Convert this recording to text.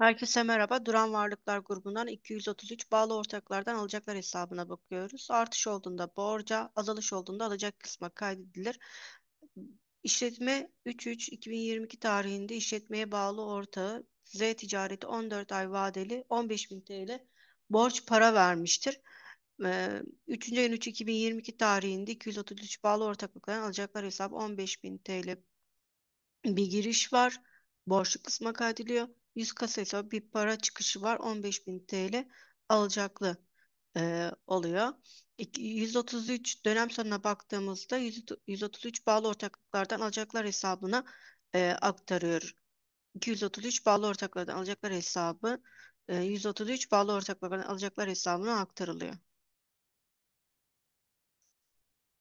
Herkese merhaba. Duran Varlıklar grubundan 233 bağlı ortaklardan alacaklar hesabına bakıyoruz. Artış olduğunda borca, azalış olduğunda alacak kısma kaydedilir. İşletme 3 2022 tarihinde işletmeye bağlı ortağı Z Ticareti 14 ay vadeli 15.000 TL borç para vermiştir. 3. ayın 3 2022 tarihinde 233 bağlı ortaklıklardan alacaklar hesabı 15.000 TL bir giriş var. Borçlu kısma kaydediliyor. 100 kasayla bir para çıkışı var 15.000 TL alacaklı e, oluyor. 133 dönem sonuna baktığımızda 133 bağlı ortaklıklardan alacaklar hesabına e, aktarıyor. 233 bağlı ortaklardan alacaklar hesabı 133 e, bağlı ortaklardan alacaklar hesabına aktarılıyor.